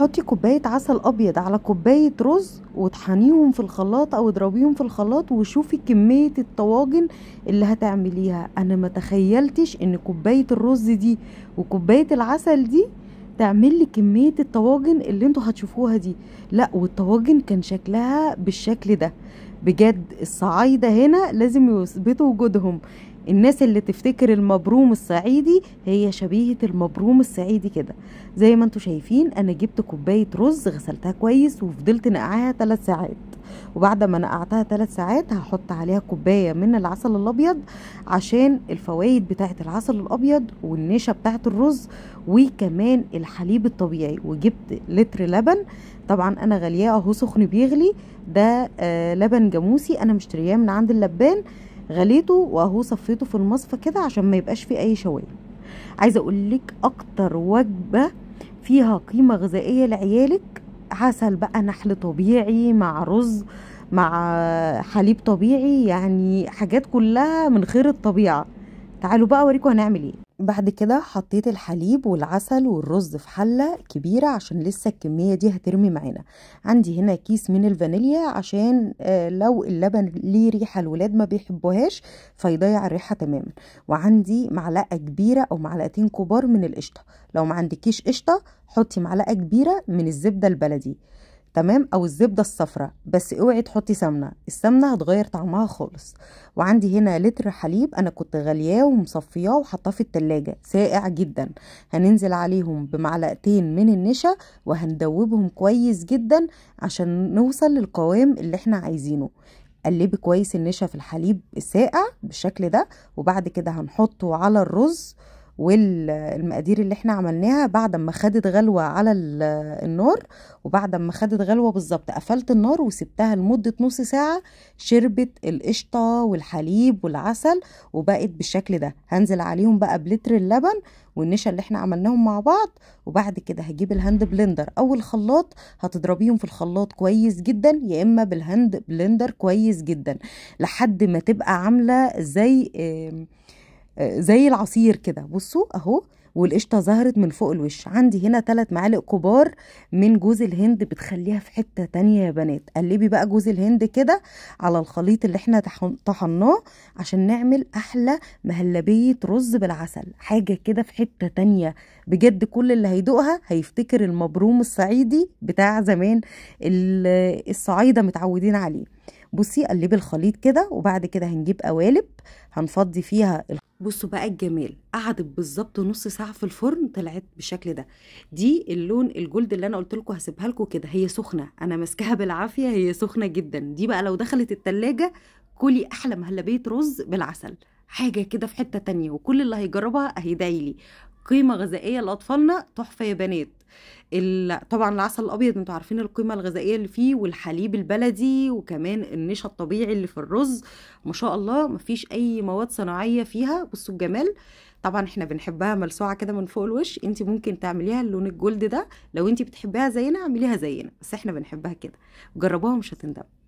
حطي كوبايه عسل ابيض على كوبايه رز وطحنيهم في الخلاط او اضربيهم في الخلاط وشوفي كميه الطواجن اللي هتعمليها انا ما تخيلتش ان كوبايه الرز دي وكوبايه العسل دي تعمل لي كميه الطواجن اللي انتوا هتشوفوها دي لا والطواجن كان شكلها بالشكل ده بجد الصعايده هنا لازم يثبتوا وجودهم الناس اللي تفتكر المبروم الصعيدي هي شبيهة المبروم الصعيدي كده زي ما انتوا شايفين انا جبت كوباية رز غسلتها كويس وفضلت نقعها ثلاث ساعات وبعد ما نقعتها ثلاث ساعات هحط عليها كوباية من العسل الابيض عشان الفوائد بتاعة العسل الابيض والنشا بتاعة الرز وكمان الحليب الطبيعي وجبت لتر لبن طبعا انا غلياه اهو سخن بيغلي ده آه لبن جاموسي انا مشترياه من عند اللبان غليته واهو صفيته في المصفى كده عشان ما يبقاش فيه اي شوائب عايزه اقول لك اكتر وجبه فيها قيمه غذائيه لعيالك عسل بقى نحل طبيعي مع رز مع حليب طبيعي يعني حاجات كلها من خير الطبيعه تعالوا بقى اوريكم هنعمل ايه بعد كده حطيت الحليب والعسل والرز في حلة كبيرة عشان لسه الكمية دي هترمي معانا عندي هنا كيس من الفانيليا عشان آه، لو اللبن ليه ريحة الولاد ما بيحبوهاش فيضيع الريحة تماما وعندي معلقة كبيرة او معلقتين كبار من القشطة لو ما عندكيش قشطة حطي معلقة كبيرة من الزبدة البلدي تمام او الزبده الصفراء بس اوعي تحطي سمنه السمنه هتغير طعمها خالص وعندي هنا لتر حليب انا كنت غالياه ومصفياه وحطاه في التلاجة ساقع جدا هننزل عليهم بمعلقتين من النشا وهندوبهم كويس جدا عشان نوصل للقوام اللي احنا عايزينه قلبي كويس النشا في الحليب الساقع بالشكل ده وبعد كده هنحطه على الرز والمقادير اللي احنا عملناها بعد ما خدت غلوة على النار وبعد ما خدت غلوة بالظبط قفلت النار وسبتها لمدة نص ساعة شربت القشطة والحليب والعسل وبقت بالشكل ده هنزل عليهم بقى بلتر اللبن والنشا اللي احنا عملناهم مع بعض وبعد كده هجيب الهاند بلندر او الخلاط هتضربيهم في الخلاط كويس جدا يا اما بالهاند بلندر كويس جدا لحد ما تبقى عامله زي اه زي العصير كده بصوا اهو والقشطه ظهرت من فوق الوش عندي هنا ثلاث معالق كبار من جوز الهند بتخليها في حته تانية يا بنات قلبي بقى جوز الهند كده على الخليط اللي احنا طحناه عشان نعمل احلى مهلبيه رز بالعسل حاجه كده في حته تانية بجد كل اللي هيدوقها هيفتكر المبروم الصعيدي بتاع زمان الصعايده متعودين عليه بصي قلبي الخليط كده وبعد كده هنجيب قوالب هنفضي فيها الخليط بصوا بقى الجمال قعدت بالظبط نص ساعه في الفرن طلعت بالشكل ده دي اللون الجلد اللي انا قلت لكم هسيبها لكم كده هي سخنه انا ماسكاها بالعافيه هي سخنه جدا دي بقى لو دخلت التلاجة كلي احلى مهلبيه رز بالعسل حاجه كده في حته تانية وكل اللي هيجربها هيدعي لي قيمه غذائيه لاطفالنا تحفه يا بنات طبعا العسل الابيض انتوا عارفين القيمه الغذائيه اللي فيه والحليب البلدي وكمان النشا الطبيعي اللي في الرز ما شاء الله مفيش اي مواد صناعيه فيها بصوا الجمال طبعا احنا بنحبها ملسوعه كده من فوق الوش انت ممكن تعمليها اللون الجولد ده لو انت بتحبيها زينا اعمليها زينا بس احنا بنحبها كده جربوها مش هتندموا